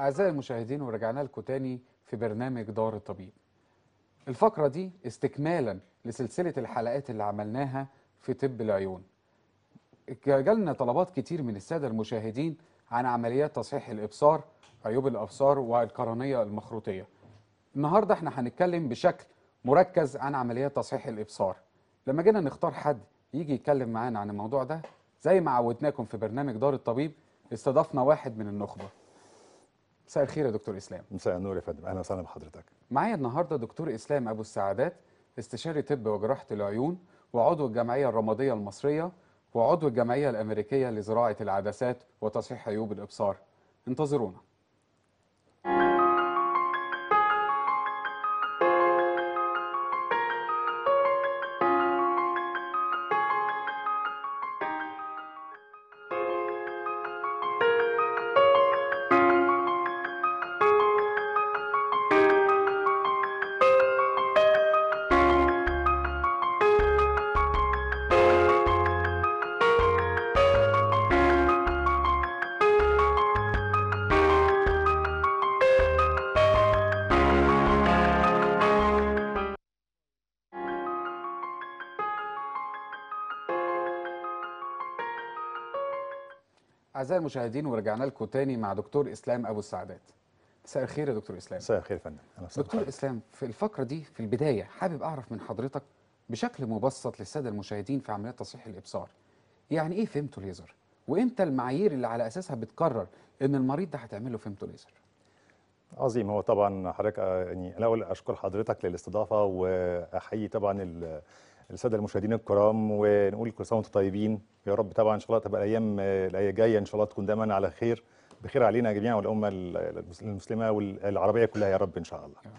أعزائي المشاهدين ورجعنا لكم تاني في برنامج دار الطبيب الفقرة دي استكمالا لسلسلة الحلقات اللي عملناها في طب العيون جالنا طلبات كتير من السادة المشاهدين عن عمليات تصحيح الإبصار عيوب الأبصار والقرنية المخروطية النهاردة احنا هنتكلم بشكل مركز عن عمليات تصحيح الإبصار لما جينا نختار حد يجي يتكلم معانا عن الموضوع ده زي ما عودناكم في برنامج دار الطبيب استضفنا واحد من النخبة مساء الخير يا دكتور اسلام مساء النور يا فندم اهلا وسهلا بحضرتك معايا النهارده دكتور اسلام ابو السعادات استشاري طب وجراحه العيون وعضو الجمعيه الرماديه المصريه وعضو الجمعيه الامريكيه لزراعه العدسات وتصحيح عيوب الابصار انتظرونا أعزائي المشاهدين ورجعنا لكم تاني مع دكتور إسلام أبو السعدات مساء الخير يا دكتور إسلام مساء الخير يا فندم دكتور إسلام في الفقرة دي في البداية حابب أعرف من حضرتك بشكل مبسط للسادة المشاهدين في عمليات تصحيح الإبصار يعني إيه فيمتو ليزر وإمتى المعايير اللي على أساسها بتقرر إن المريض ده هتعمل له فيمتو ليزر عظيم هو طبعا حضرتك يعني الاول اشكر حضرتك للاستضافه واحيي طبعا الساده المشاهدين الكرام ونقول كل سنه وانتم طيبين يا رب طبعا ان شاء الله تبقى الايام آه، الايام جايه ان شاء الله تكون دايما على خير بخير علينا جميعا والامه المسلمه والعربيه كلها يا رب ان شاء الله. آه.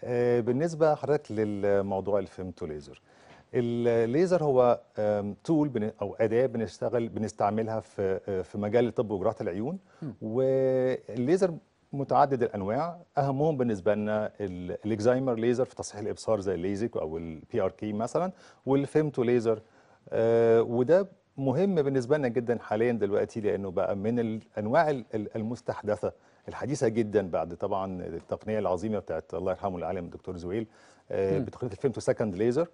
آه، بالنسبه حضرتك للموضوع الفيمتو ليزر الليزر هو تول او اداه بنشتغل بنستعملها في في مجال الطب وجراحه العيون والليزر متعدد الانواع اهمهم بالنسبه لنا الاكزايمر ليزر في تصحيح الابصار زي الليزك او البي ار كي مثلا والفيمتو ليزر آه، وده مهم بالنسبه لنا جدا حاليا دلوقتي لانه بقى من الانواع المستحدثه الحديثه جدا بعد طبعا التقنيه العظيمه بتاعت الله يرحمه العالم الدكتور زويل آه، بتقنيه الفيمتو سكند ليزر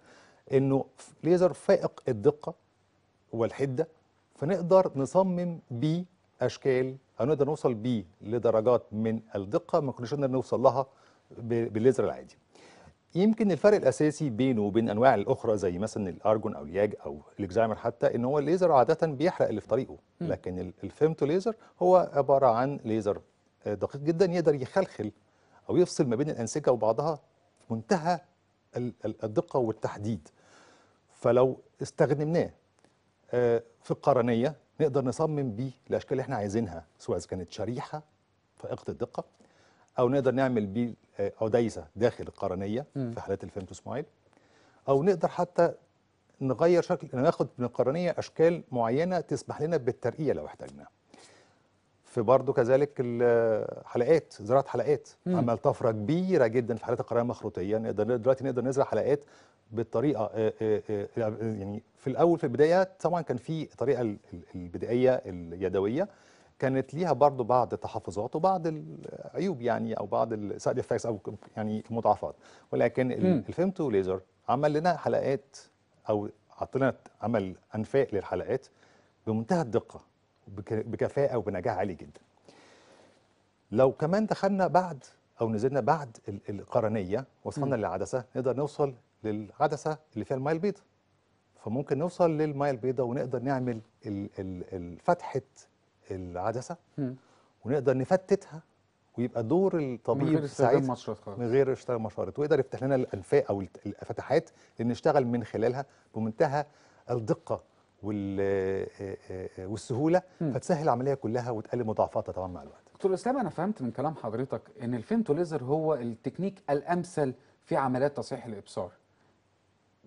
انه ليزر فائق الدقه والحده فنقدر نصمم بيه اشكال هنقدر نوصل بيه لدرجات من الدقه ما كناش نقدر نوصل لها بالليزر العادي يمكن الفرق الاساسي بينه وبين انواع الاخرى زي مثلا الارجون او الياج او الاكزامر حتى ان هو الليزر عاده بيحرق اللي في طريقه لكن الفيمتو ليزر هو عباره عن ليزر آه، دقيق جدا يقدر يخلخل او يفصل ما بين الانسجه وبعضها في منتهى الدقه والتحديد فلو استخدمناه آه، في القرنيه نقدر نصمم بيه الاشكال اللي احنا عايزينها سواء اذا كانت شريحه فائقه الدقه او نقدر نعمل بيه آه، عديسه داخل القرنيه في حالات سمايل او نقدر حتى نغير شكل ناخد من القرنيه اشكال معينه تسمح لنا بالترقيه لو احتاجناها في برضه كذلك الحلقات آه، زراعه حلقات عمل طفره كبيره جدا في حالات القرنيه المخروطيه نقدر دلوقتي نقدر نزرع حلقات بالطريقه آه، آه، آه، يعني, يعني في الاول في البدايه طبعا كان في الطريقه البدائيه اليدويه كانت ليها برضو بعض التحفظات وبعض العيوب يعني او بعض السايد افكتس او يعني مضاعفات ولكن الفيمتو تو ليزر عمل لنا حلقات او عطلنا عمل انفاق للحلقات بمنتهى الدقه بكفاءه وبنجاح عالي جدا لو كمان دخلنا بعد او نزلنا بعد القرنيه وصلنا للعدسه نقدر نوصل للعدسه اللي فيها المايه البيضاء فممكن نوصل للمايه البيضاء ونقدر نعمل فتحه العدسه ونقدر نفتتها ويبقى دور الطبيب سعيد من غير اشتغال مشارط ويقدر يفتح لنا الانفاق او الفتحات اللي نشتغل من خلالها بمنتهى الدقه آه، آه، آه، والسهوله م. فتسهل العمليه كلها وتقلل مضاعفاتها طبعا مع الوقت. دكتور اسلام انا فهمت من كلام حضرتك ان الفيمتو ليزر هو التكنيك الامثل في عمليات تصحيح الابصار.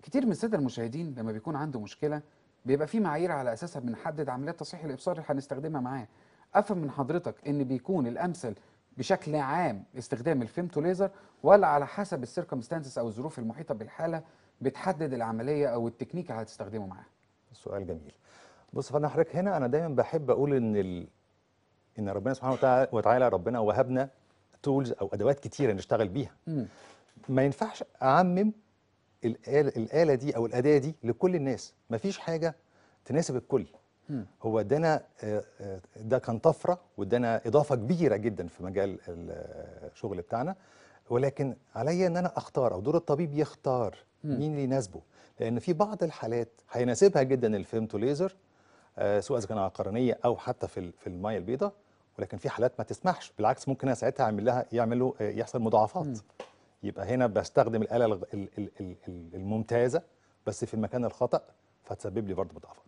كتير من الساده المشاهدين لما بيكون عنده مشكله بيبقى في معايير على اساسها بنحدد عمليات تصحيح الابصار اللي هنستخدمها معاه افهم من حضرتك ان بيكون الامثل بشكل عام استخدام الفيمتو ليزر ولا على حسب السيركمستانسز او الظروف المحيطه بالحاله بتحدد العمليه او التكنيك اللي هتستخدمه معاه سؤال جميل بص فانا حضرتك هنا انا دايما بحب اقول ان ال... ان ربنا سبحانه وتعالى ربنا وهبنا تولز او ادوات كتيره نشتغل بيها م. ما ينفعش اعمم الآلة, دي أو الأداة دي لكل الناس مفيش حاجة تناسب الكل هو ادانا آه، آه، ده كان طفره وادانا اضافه كبيره جدا في مجال الشغل بتاعنا ولكن عليا ان انا اختار او دور الطبيب يختار مين اللي يناسبه لان في بعض الحالات هيناسبها جدا الفيمتو ليزر آه، سواء اذا كان على القرنيه او حتى في في الميه البيضاء ولكن في حالات ما تسمحش بالعكس ممكن ساعتها اعمل لها يعملوا يحصل مضاعفات يبقى هنا بستخدم الاله الممتازه بس في المكان الخطا فتسبب لي برضه مضاعفات.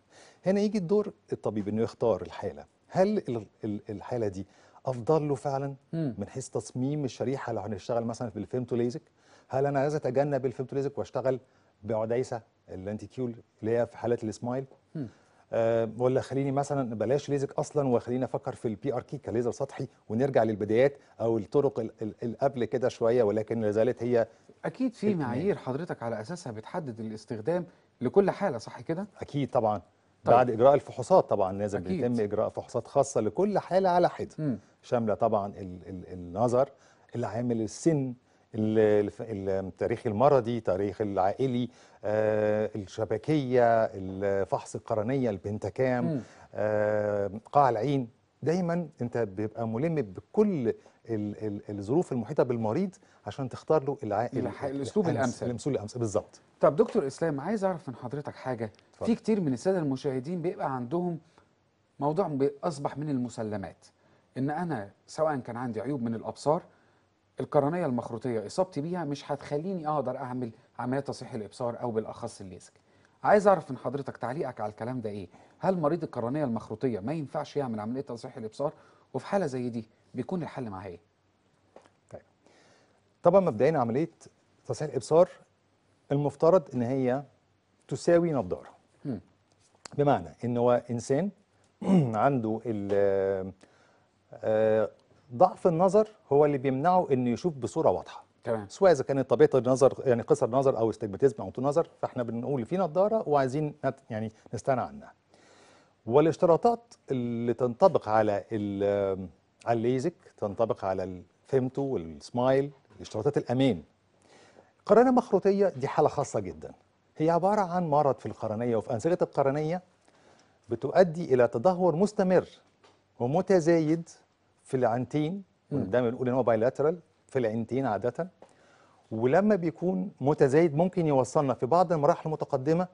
هنا يجي الدور الطبيب انه يختار الحاله، هل الحاله دي افضل له فعلا من حيث تصميم الشريحه لو هنشتغل مثلا بالفيمتوليزك؟ هل انا عايز اتجنب الفيمتوليزك واشتغل بعديسه الانتيكيول اللي هي في حالات السمايل؟ آه، ولا خليني مثلا بلاش ليزك اصلا وخليني افكر في البي ار كي كليزر سطحي ونرجع للبدايات او الطرق اللي قبل كده شويه ولكن لا زالت هي اكيد في معايير حضرتك على اساسها بتحدد الاستخدام لكل حاله صح كده اكيد طبعا طيب. بعد اجراء الفحوصات طبعا لازم يتم بيتم اجراء فحوصات خاصه لكل حاله على حده شامله طبعا النظر العامل السن التاريخ المرضي تاريخ العائلي آه، الشبكية الفحص القرنية البنتكام آه، قاع العين دايما انت بيبقى ملم بكل الظروف المحيطه بالمريض عشان تختار له العائل الاسلوب الامثل الاسلوب الامثل بالظبط طب دكتور اسلام عايز اعرف من حضرتك حاجه طبعا. في كتير من الساده المشاهدين بيبقى عندهم موضوع اصبح من المسلمات ان انا سواء كان عندي عيوب من الابصار القرنيه المخروطيه اصابتي بيها مش هتخليني اقدر اعمل عمليه تصحيح الابصار او بالاخص الليزك عايز اعرف من حضرتك تعليقك على الكلام ده ايه هل مريض القرنيه المخروطيه ما ينفعش يعمل عمليه تصحيح الابصار وفي حاله زي دي بيكون الحل معاه ايه طيب طبعا مبدئيا عمليه تصحيح الابصار المفترض ان هي تساوي نظاره بمعنى ان هو انسان عنده آه، ضعف النظر هو اللي بيمنعه انه يشوف بصوره واضحه تمام سواء اذا كانت طبيعه النظر يعني قصر نظر او استجماتيزم او طول نظر فاحنا بنقول في نظاره وعايزين نت يعني نستغنى عنها والاشتراطات اللي تنطبق على على الليزك تنطبق على الفيمتو والسمايل اشتراطات الامان قرنيه مخروطيه دي حاله خاصه جدا هي عباره عن مرض في القرنيه وفي انسجه القرنيه بتؤدي الى تدهور مستمر ومتزايد في العنتين دايما بنقول ان هو بايلاترال في العينتين عاده ولما بيكون متزايد ممكن يوصلنا في بعض المراحل المتقدمه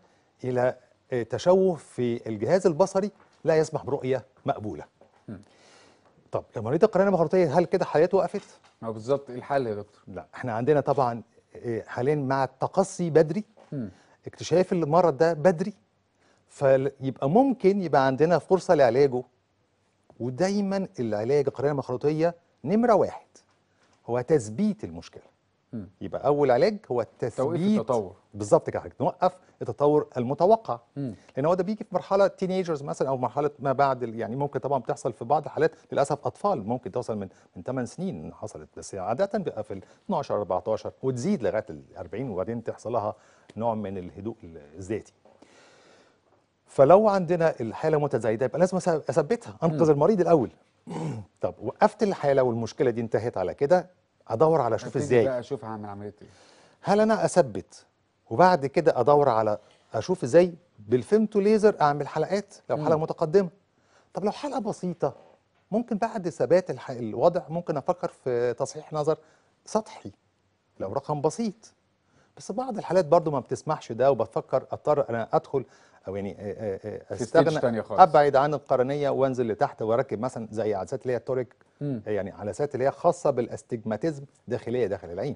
الى آه، تشوه في الجهاز البصري لا يسمح برؤيه مقبوله. م. طب مريض القرنيه المخروطيه هل كده حياته وقفت؟ ما بالظبط ايه الحل يا دكتور؟ لا احنا عندنا طبعا آه، حاليا مع التقصي بدري م. اكتشاف المرض ده بدري فيبقى ممكن يبقى عندنا فرصه لعلاجه ودايما العلاج القرنيه المخروطيه نمره واحد هو تثبيت المشكله م. يبقى اول علاج هو التثبيت التطور بالظبط كده نوقف التطور المتوقع م. لان هو ده بيجي في مرحله تينيجرز مثلا او مرحله ما بعد يعني ممكن طبعا بتحصل في بعض الحالات للاسف اطفال ممكن توصل من من 8 سنين حصلت بس عاده بيبقى في 12 14 وتزيد لغايه ال 40 وبعدين تحصل لها نوع من الهدوء الذاتي فلو عندنا الحاله متزايده يبقى لازم اثبتها انقذ المريض الاول طب وقفت الحاله والمشكله دي انتهت على كده ادور على اشوف ازاي بقى اشوف هعمل عمليه ايه هل انا اثبت وبعد كده ادور على اشوف ازاي بالفيمتو ليزر اعمل حلقات لو حلقه متقدمه طب لو حلقه بسيطه ممكن بعد ثبات الوضع ممكن افكر في تصحيح نظر سطحي لو رقم بسيط بس بعض الحالات برضو ما بتسمحش ده وبفكر اضطر انا ادخل او يعني آه، آه، آه، استغنى ابعد عن القرنيه وانزل لتحت واركب مثلا زي عدسات اللي هي التوريك يعني عدسات اللي هي خاصه بالاستجماتيزم داخليه داخل العين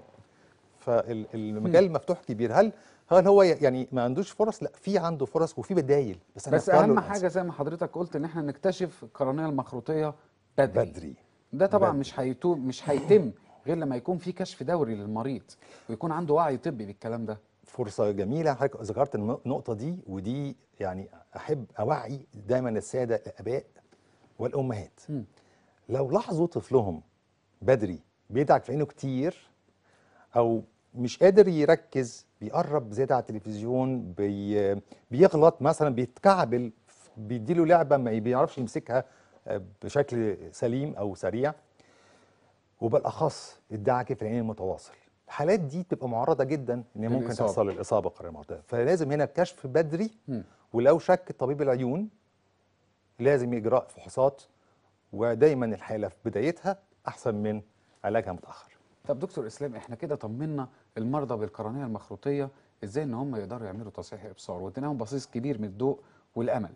فالمجال مفتوح كبير هل هل هو يعني ما عندوش فرص لا في عنده فرص وفي بدايل بس, أنا بس اهم حاجه زي ما حضرتك قلت ان احنا نكتشف القرنيه المخروطيه بدري بدري ده طبعا بدري. مش هيتوب مش هيتم غير لما يكون في كشف دوري للمريض ويكون عنده وعي طبي بالكلام ده فرصه جميله حضرتك ذكرت النقطه دي ودي يعني احب اوعي دايما الساده الاباء والامهات م. لو لاحظوا طفلهم بدري بيدعك في عينه كتير او مش قادر يركز بيقرب زيادة على التلفزيون بي بيغلط مثلا بيتكعبل بيديله لعبة ما بيعرفش يمسكها آه، بشكل سليم أو سريع وبالأخص الدعك في العين المتواصل الحالات دي تبقى معرضه جدا ان ممكن الإصابة. تحصل الاصابه غير المعتاده فلازم هنا الكشف بدري ولو شك طبيب العيون لازم اجراء فحوصات ودايما الحاله في بدايتها احسن من علاجها متاخر طب دكتور اسلام احنا كده طمنا المرضى بالقرنيه المخروطيه ازاي ان هم يقدروا يعملوا تصحيح ابصار واديناهم بصيص كبير من الضوء والامل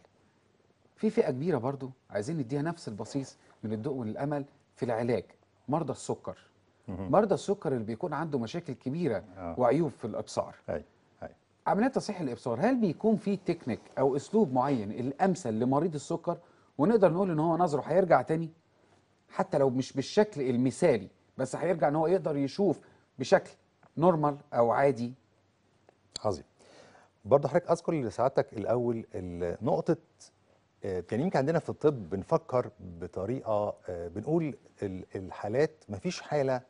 في فئه كبيره برضو عايزين نديها نفس البصيص من الضوء والامل في العلاج مرضى السكر مرضى السكر اللي بيكون عنده مشاكل كبيره آه. وعيوب في الابصار أي. عمليات تصحيح الابصار هل بيكون في تكنيك او اسلوب معين الامثل لمريض السكر ونقدر نقول ان هو نظره هيرجع تاني حتى لو مش بالشكل المثالي بس هيرجع ان هو يقدر يشوف بشكل نورمال او عادي عظيم برضه حضرتك اذكر لسعادتك الاول نقطه آه، كان يمكن عندنا في الطب بنفكر بطريقه آه، بنقول الحالات مفيش حاله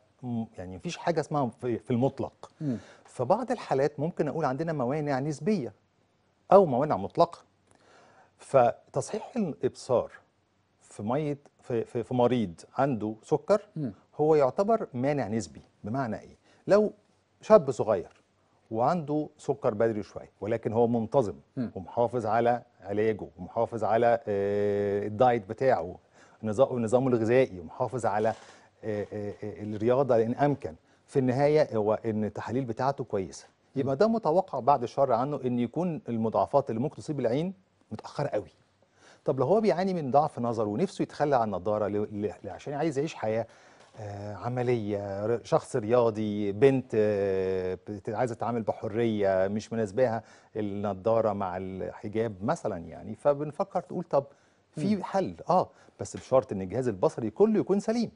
يعني مفيش حاجه اسمها في المطلق في بعض الحالات ممكن اقول عندنا موانع نسبيه او موانع مطلقه فتصحيح الابصار في ميه في, في, في مريض عنده سكر هو يعتبر مانع نسبي بمعنى ايه لو شاب صغير وعنده سكر بدري شويه ولكن هو منتظم م. ومحافظ على علاجه ومحافظ على آه، الدايت بتاعه نظامه الغذائي ومحافظ على آه، آه، آه، الرياضه ان امكن في النهايه هو ان التحاليل بتاعته كويسه يبقى ده متوقع بعد الشر عنه ان يكون المضاعفات اللي ممكن تصيب العين متاخره قوي طب لو هو بيعاني من ضعف نظر ونفسه يتخلى عن النضاره عشان عايز يعيش حياه عمليه شخص رياضي بنت عايزه تتعامل بحريه مش مناسباها النضاره مع الحجاب مثلا يعني فبنفكر تقول طب في حل اه بس بشرط ان الجهاز البصري كله يكون سليم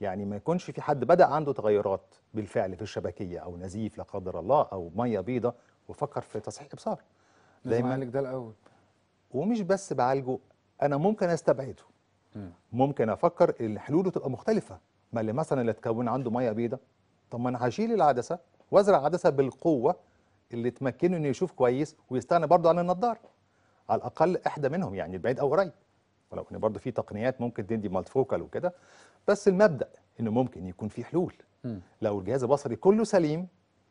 يعني ما يكونش في حد بدا عنده تغيرات بالفعل في الشبكيه او نزيف لا قدر الله او ميه بيضه وفكر في تصحيح ابصار دايما اعالج ده الاول ومش بس بعالجه انا ممكن استبعده ممكن افكر ان حلوله تبقى مختلفه ما اللي مثلا اللي تكون عنده ميه بيضه طب ما انا هشيل العدسه وازرع عدسه بالقوه اللي تمكنه انه يشوف كويس ويستغنى برضه عن النضاره على الاقل احدى منهم يعني البعيد او قريب ولو ان برضه في تقنيات ممكن تدي مالتي وكده بس المبدأ إنه ممكن يكون في حلول م. لو الجهاز البصري كله سليم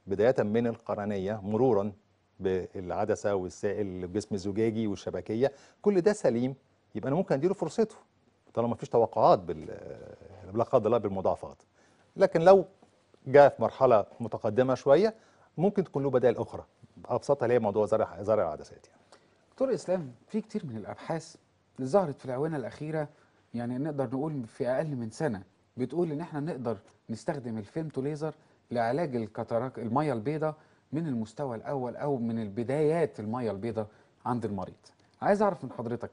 بداية من القرنية مرورا بالعدسة والسائل الجسم الزجاجي والشبكية كل ده سليم يبقى أنا ممكن أديله فرصته طالما مفيش توقعات بال لا قدر الله بالمضاعفات لكن لو جاء في مرحلة متقدمة شوية ممكن تكون له بدائل أخرى أبسطها اللي هي موضوع زرع زرع العدسات يعني. دكتور إسلام في كتير من الأبحاث اللي ظهرت في الآونة الأخيرة يعني نقدر نقول في اقل من سنه بتقول ان احنا نقدر نستخدم الفيمتو ليزر لعلاج الكتراك الميه البيضاء من المستوى الاول او من البدايات الميه البيضاء عند المريض عايز اعرف من حضرتك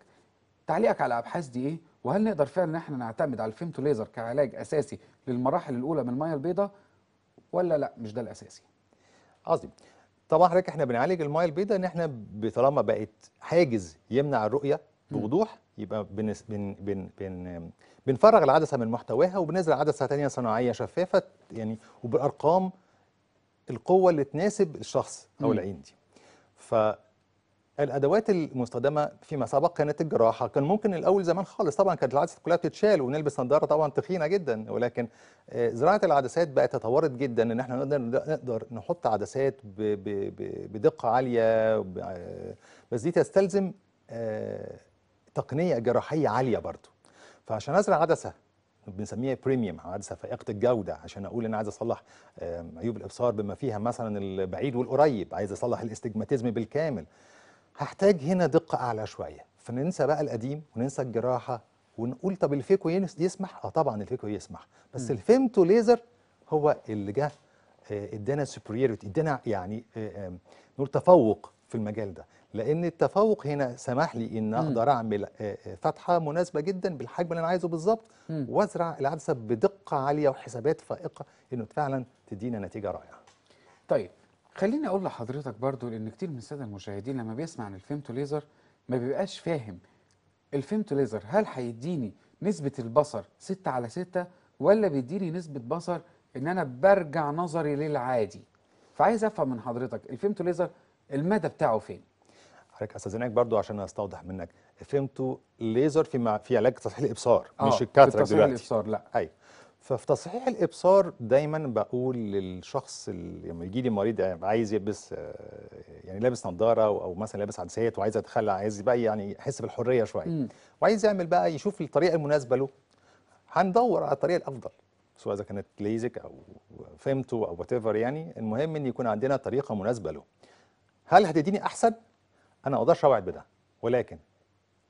تعليقك على الابحاث دي ايه وهل نقدر فعلا ان احنا نعتمد على الفيمتو ليزر كعلاج اساسي للمراحل الاولى من الميه البيضاء ولا لا مش ده الاساسي عظيم طبعا حضرتك احنا بنعالج الميه البيضاء ان احنا طالما بقت حاجز يمنع الرؤيه بوضوح يبقى بن بن بن بنفرغ العدسه من محتواها وبنزرع عدسه ثانيه صناعيه شفافه يعني وبارقام القوه اللي تناسب الشخص او م. العين دي. فالادوات المستخدمه فيما سبق كانت الجراحه، كان ممكن الاول زمان خالص طبعا كانت العدسه كلها بتتشال ونلبس نظاره طبعا تخينه جدا ولكن آه، زراعه العدسات بقت تطورت جدا ان احنا نقدر نقدر نحط عدسات بدقه عاليه آه، بس دي تستلزم آه، تقنيه جراحيه عاليه برضه فعشان ازرع عدسه بنسميها بريميوم عدسه فائقه الجوده عشان اقول ان عايز اصلح عيوب الابصار بما فيها مثلا البعيد والقريب عايز اصلح الاستجماتيزم بالكامل هحتاج هنا دقه اعلى شويه فننسى بقى القديم وننسى الجراحه ونقول طب الفيكو يسمح اه طبعا الفيكو يسمح بس الفيمتو ليزر هو اللي جه آه، ادانا سوبريوريتي ادانا يعني آه، نقول تفوق في المجال ده لان التفوق هنا سمح لي ان اقدر اعمل آه، آه، فتحه مناسبه جدا بالحجم اللي انا عايزه بالظبط وازرع العدسه بدقه عاليه وحسابات فائقه انه فعلا تدينا نتيجه رائعه. طيب خليني اقول لحضرتك برضو لان كتير من الساده المشاهدين لما بيسمع عن الفيمتو ليزر ما بيبقاش فاهم الفيمتو ليزر هل هيديني نسبه البصر 6 على 6 ولا بيديني نسبه بصر ان انا برجع نظري للعادي؟ فعايز افهم من حضرتك الفيمتو ليزر المدى بتاعه فين؟ حضرتك استاذنك برضو عشان استوضح منك فهمتوا ليزر في مع... في علاج تصحيح الابصار آه مش الكاتراك دلوقتي تصحيح الابصار لا ايوه ففي تصحيح الابصار دايما بقول للشخص لما يجي لي مريض يعني عايز يلبس آه، يعني لابس نظاره او مثلا لابس عدسات وعايز يتخلى عايز بقى يعني يحس بالحريه شويه وعايز يعمل بقى يشوف الطريقه المناسبه له هندور على الطريقه الافضل سواء اذا كانت ليزك او فيمتو او وات يعني المهم ان يكون عندنا طريقه مناسبه له هل هتديني احسن انا ما اقدرش اوعد بده ولكن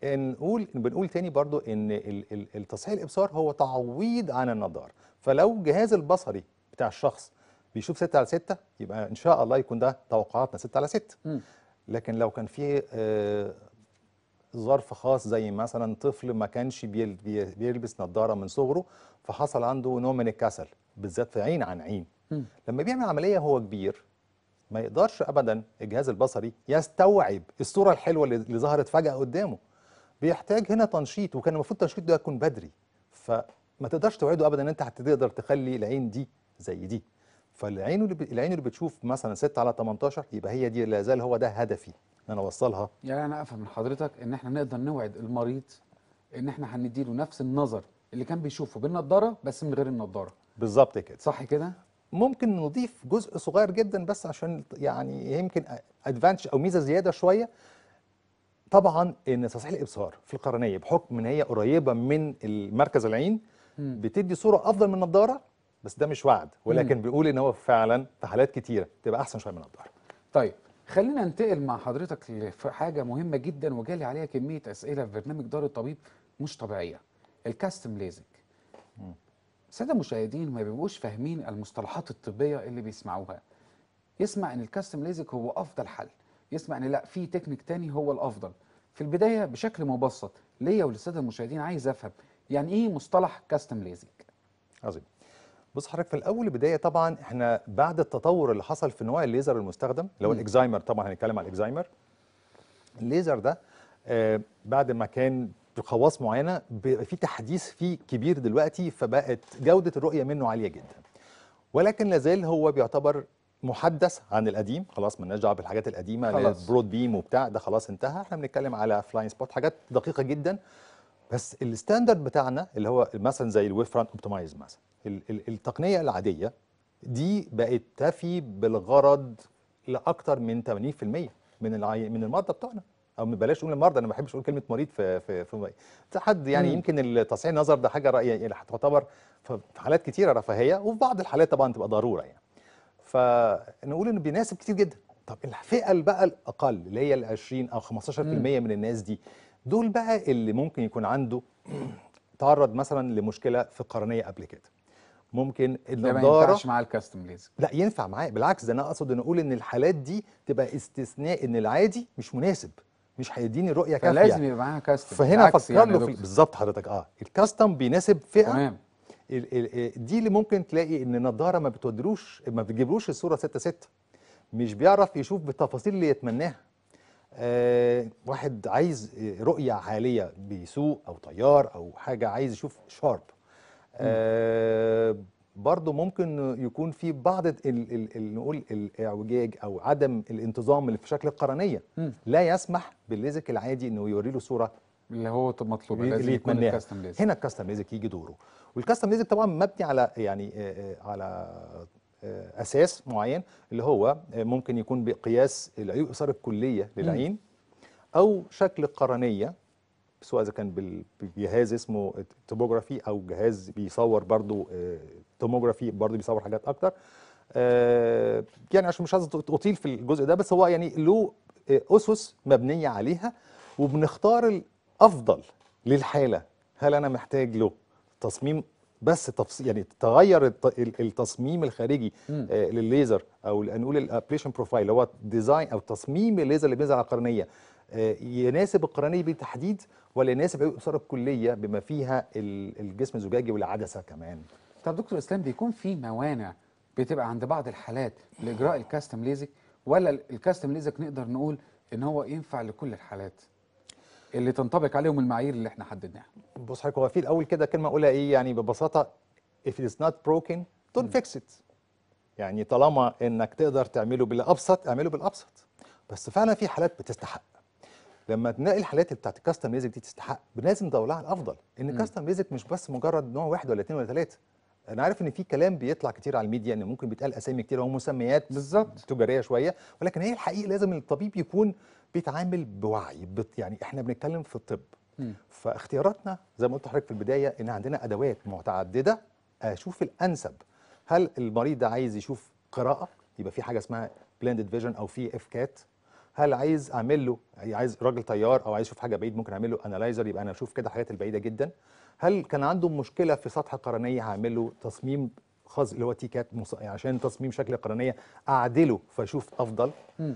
نقول بنقول تاني برضو ان التصحيح الابصار هو تعويض عن النظار فلو جهاز البصري بتاع الشخص بيشوف 6 على 6 يبقى ان شاء الله يكون ده توقعاتنا 6 على 6 لكن لو كان في آه، ظرف خاص زي مثلا طفل ما كانش بيلبس نظاره من صغره فحصل عنده نوع من الكسل بالذات في عين عن عين لما بيعمل عمليه هو كبير ما يقدرش ابدا الجهاز البصري يستوعب الصوره الحلوه اللي ظهرت فجاه قدامه بيحتاج هنا تنشيط وكان المفروض التنشيط ده يكون بدري فما تقدرش توعده ابدا ان انت هتقدر تخلي العين دي زي دي فالعين اللي العين اللي بتشوف مثلا 6 على 18 يبقى هي دي لا زال هو ده هدفي ان انا اوصلها يعني انا افهم من حضرتك ان احنا نقدر نوعد المريض ان احنا هنديله نفس النظر اللي كان بيشوفه بالنضاره بس من غير النضاره بالظبط كده صح كده ممكن نضيف جزء صغير جدا بس عشان يعني يمكن ادفانتج او ميزه زياده شويه طبعا ان تصحيح الابصار في القرنيه بحكم ان هي قريبه من مركز العين بتدي صوره افضل من النضاره بس ده مش وعد ولكن بيقول ان هو فعلا في حالات كتيره تبقى احسن شويه من النضاره طيب خلينا ننتقل مع حضرتك في حاجه مهمه جدا وجالي عليها كميه اسئله في برنامج دار الطبيب مش طبيعيه الكاستم ليزك الساده المشاهدين ما بيبقوش فاهمين المصطلحات الطبيه اللي بيسمعوها يسمع ان الكاستم ليزك هو افضل حل يسمع ان لا في تكنيك تاني هو الافضل في البدايه بشكل مبسط ليا وللساده المشاهدين عايز افهم يعني ايه مصطلح كاستم ليزك عظيم بص حضرتك في الاول البدايه طبعا احنا بعد التطور اللي حصل في نوع الليزر المستخدم اللي هو الاكزايمر طبعا هنتكلم على الاكزايمر الليزر ده آه بعد ما كان خواص معينه في تحديث فيه كبير دلوقتي فبقت جوده الرؤيه منه عاليه جدا ولكن لازال هو بيعتبر محدث عن القديم خلاص مالناش دعوه بالحاجات القديمه خلاص برود بيم وبتاع ده خلاص انتهى احنا بنتكلم على فلاين سبوت حاجات دقيقه جدا بس الستاندرد بتاعنا اللي هو مثلا زي الويف فرونت اوبتمايز مثلا التقنيه العاديه دي بقت تفي بالغرض لاكثر من 80% من من المرضى بتوعنا او بلاش نقول المرضى انا ما بحبش اقول كلمه مريض في في في حد يعني مم. يمكن التصحيح النظر ده حاجه يعني هتعتبر في حالات كتيره رفاهيه وفي بعض الحالات طبعا تبقى ضروره يعني فنقول انه بيناسب كتير جدا طب الفئه بقى الاقل اللي هي ال 20 او 15% مم. من الناس دي دول بقى اللي ممكن يكون عنده تعرض مثلا لمشكله في القرنيه قبل كده ممكن النضاره ما ينفعش مع الكاستم ليزر لا ينفع معاه بالعكس ده انا اقصد ان اقول ان الحالات دي تبقى استثناء ان العادي مش مناسب مش هيديني رؤيه كافيه لازم يبقى معاها كاستم فهنا فكر يعني له بالظبط حضرتك اه الكاستم بيناسب فئه تمام آه، دي اللي ممكن تلاقي ان النضاره ما بتودروش ما بتجيبلوش الصوره 6 6 مش بيعرف يشوف بالتفاصيل اللي يتمناها آه واحد عايز رؤيه عاليه بيسوق او طيار او حاجه عايز يشوف شارب آه برضه ممكن يكون في بعض الـ الـ الـ نقول الاعوجاج او عدم الانتظام اللي في شكل القرنيه م. لا يسمح بالليزك العادي انه يوري له صوره اللي هو مطلوب اللي يتمنى هنا الكاستم ليزك يجي دوره والكاستم ليزك طبعا مبني على يعني آه، آه، على آه، اساس معين اللي هو ممكن يكون بقياس العيوب اثاره الكليه للعين او شكل القرنيه سواء اذا كان بجهاز اسمه توبوغرافي او جهاز بيصور برضو آه، توموجرافي برضو بيصور حاجات اكتر آه، يعني عشان مش عايز اطيل في الجزء ده بس هو يعني له آه، اسس مبنيه عليها وبنختار الافضل للحاله هل انا محتاج له تصميم بس تفصيل يعني تغير التصميم الخارجي آه للليزر او نقول الابليشن بروفايل اللي هو ديزاين او تصميم الليزر اللي بينزل على القرنيه يناسب القرنيه بالتحديد ولا يناسب عيوب الاثاره الكليه بما فيها الجسم الزجاجي والعدسه كمان طب دكتور اسلام بيكون في موانع بتبقى عند بعض الحالات لاجراء الكاستم ليزك ولا الكاستم ليزك نقدر نقول ان هو ينفع لكل الحالات اللي تنطبق عليهم المعايير اللي احنا حددناها بص حضرتك هو في الاول كده كلمه اقولها ايه يعني ببساطه if it is not broken don't fix it يعني طالما انك تقدر تعمله بالابسط اعمله بالابسط بس فعلا في حالات بتستحق لما تنقي الحالات بتاعت الكاستم ريزك دي تستحق لازم ندور على الافضل ان الكاستم ريزك مش بس مجرد نوع واحد ولا اثنين ولا ثلاثه انا عارف ان في كلام بيطلع كتير على الميديا ان ممكن بيتقال اسامي كتير او مسميات بالظبط تجاريه شويه ولكن هي الحقيقه لازم الطبيب يكون بيتعامل بوعي يعني احنا بنتكلم في الطب م. فاختياراتنا زي ما قلت لحضرتك في البدايه ان عندنا ادوات متعدده اشوف آه، الانسب هل المريض ده عايز يشوف قراءه يبقى في حاجه اسمها بلاندد فيجن او في اف كات هل عايز اعمل له يعني عايز راجل طيار او عايز يشوف حاجه بعيد ممكن اعمل له انالايزر يبقى انا اشوف كده الحاجات البعيده جدا هل كان عنده مشكله في سطح قرنيه هعمل له تصميم خاص اللي هو تيكات مص... يعني عشان تصميم شكل القرنيه اعدله فاشوف افضل م.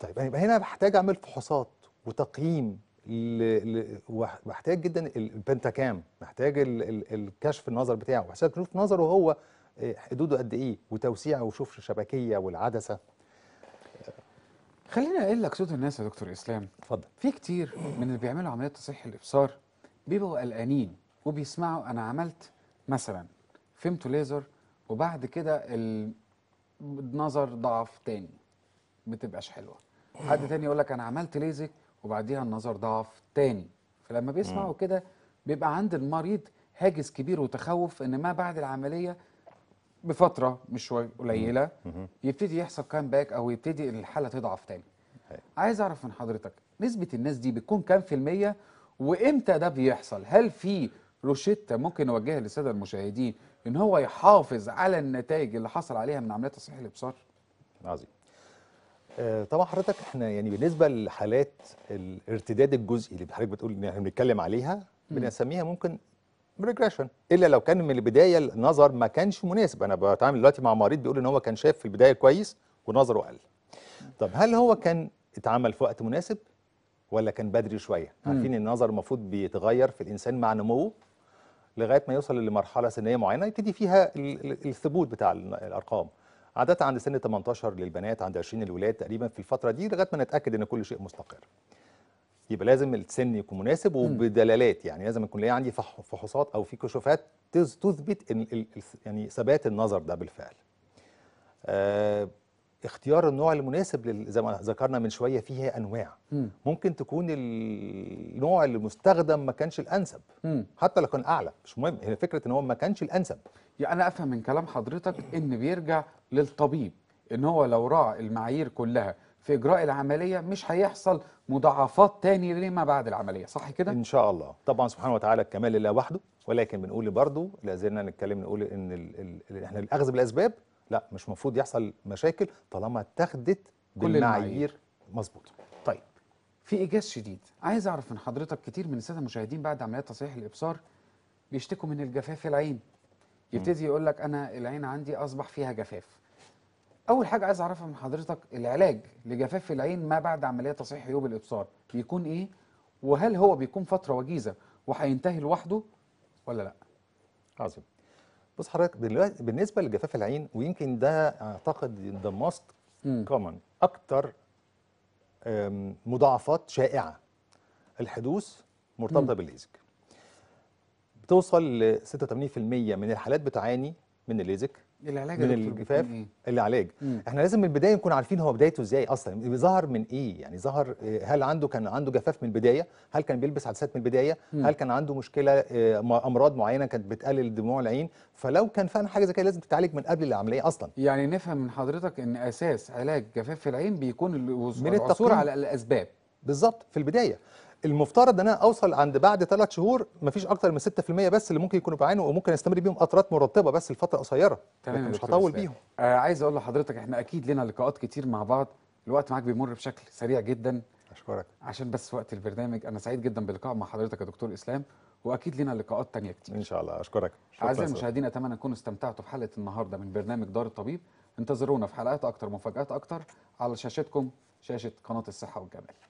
طيب يبقى يعني هنا بحتاج اعمل فحوصات وتقييم ل... ل... وبحتاج جدا البنتاكام محتاج ال... ال... الكشف النظر بتاعه بحتاج نشوف نظره هو آه، حدوده قد ايه وتوسيعه وشوف الشبكيه والعدسه خليني اقول لك صوت الناس يا دكتور اسلام اتفضل في كتير من اللي بيعملوا عمليات تصحيح الابصار بيبقوا قلقانين وبيسمعوا انا عملت مثلا فيمتو ليزر وبعد كده النظر ضعف تاني بتبقاش حلوه حد تاني يقول لك انا عملت ليزك وبعديها النظر ضعف تاني فلما بيسمعوا كده بيبقى عند المريض هاجس كبير وتخوف ان ما بعد العمليه بفتره مش شويه قليله يبتدي يحصل كام باك او يبتدي الحاله تضعف تاني عايز اعرف من حضرتك نسبه الناس دي بتكون كام في الميه وامتى ده بيحصل هل في روشته ممكن نوجهها للساده المشاهدين ان هو يحافظ على النتائج اللي حصل عليها من عمليات تصحيح الابصار عظيم آه، طبعا حضرتك احنا يعني بالنسبه لحالات الارتداد الجزئي اللي حضرتك بتقول ان احنا بنتكلم عليها بنسميها ممكن بريجريشن الا لو كان من البدايه النظر ما كانش مناسب انا بتعامل دلوقتي مع مريض بيقول ان هو كان شايف في البدايه كويس ونظره قل طب هل هو كان اتعمل في وقت مناسب ولا كان بدري شويه عارفين ان النظر المفروض بيتغير في الانسان مع نموه لغايه ما يوصل لمرحله سنيه معينه يبتدي فيها الثبوت بتاع الارقام عاده عند سن 18 للبنات عند 20 للولاد تقريبا في الفتره دي لغايه ما نتاكد ان كل شيء مستقر يبقى لازم السن يكون مناسب وبدلالات يعني لازم يكون ليا عندي فحوصات او في كشوفات تثبت ان يعني ثبات النظر ده بالفعل. آه اختيار النوع المناسب زي ما ذكرنا من شويه فيه انواع م. ممكن تكون النوع المستخدم ما كانش الانسب م. حتى لو كان اعلى مش مهم هي فكره ان هو ما كانش الانسب يعني انا افهم من كلام حضرتك ان بيرجع للطبيب ان هو لو راعى المعايير كلها في اجراء العمليه مش هيحصل مضاعفات تاني لما بعد العمليه صح كده ان شاء الله طبعا سبحانه وتعالى الكمال لله وحده ولكن بنقول برضه لا زلنا نتكلم نقول ان احنا الاخذ بالاسباب لا مش المفروض يحصل مشاكل طالما اتخذت كل المعايير مظبوط طيب في ايجاز شديد عايز اعرف من حضرتك كتير من الساده المشاهدين بعد عمليات تصحيح الابصار بيشتكوا من الجفاف العين يبتدي يقول لك انا العين عندي اصبح فيها جفاف اول حاجه عايز اعرفها من حضرتك العلاج لجفاف العين ما بعد عمليه تصحيح عيوب الابصار بيكون ايه وهل هو بيكون فتره وجيزه وهينتهي لوحده ولا لا عظيم بص حضرتك بالنسبه لجفاف العين ويمكن ده اعتقد ذا موست كومن اكتر مضاعفات شائعه الحدوث مرتبطه بالليزك بتوصل ل 86% من الحالات بتعاني من الليزك العلاج من الجفاف إيه؟ العلاج مم. احنا لازم من البدايه نكون عارفين هو بدايته ازاي اصلا ظهر من ايه يعني ظهر هل عنده كان عنده جفاف من البدايه هل كان بيلبس عدسات من البدايه مم. هل كان عنده مشكله آه، امراض معينه كانت بتقلل دموع العين فلو كان فعلا حاجه زي كده لازم تتعالج من قبل العمليه اصلا يعني نفهم من حضرتك ان اساس علاج جفاف العين بيكون الوصول على الاسباب بالظبط في البدايه المفترض ان انا اوصل عند بعد ثلاث شهور مفيش اكتر من 6% بس اللي ممكن يكونوا بعينه وممكن استمر بيهم قطرات مرطبه بس لفتره قصيره تمام مش هطول بيهم آه عايز اقول لحضرتك احنا اكيد لنا لقاءات كتير مع بعض الوقت معاك بيمر بشكل سريع جدا اشكرك عشان بس وقت البرنامج انا سعيد جدا باللقاء مع حضرتك يا دكتور اسلام واكيد لنا لقاءات تانية كتير ان شاء الله اشكرك اعزائي المشاهدين اتمنى تكونوا استمتعتوا بحلقه النهارده من برنامج دار الطبيب انتظرونا في حلقات اكتر مفاجات اكتر على شاشتكم شاشه قناه الصحه والجمال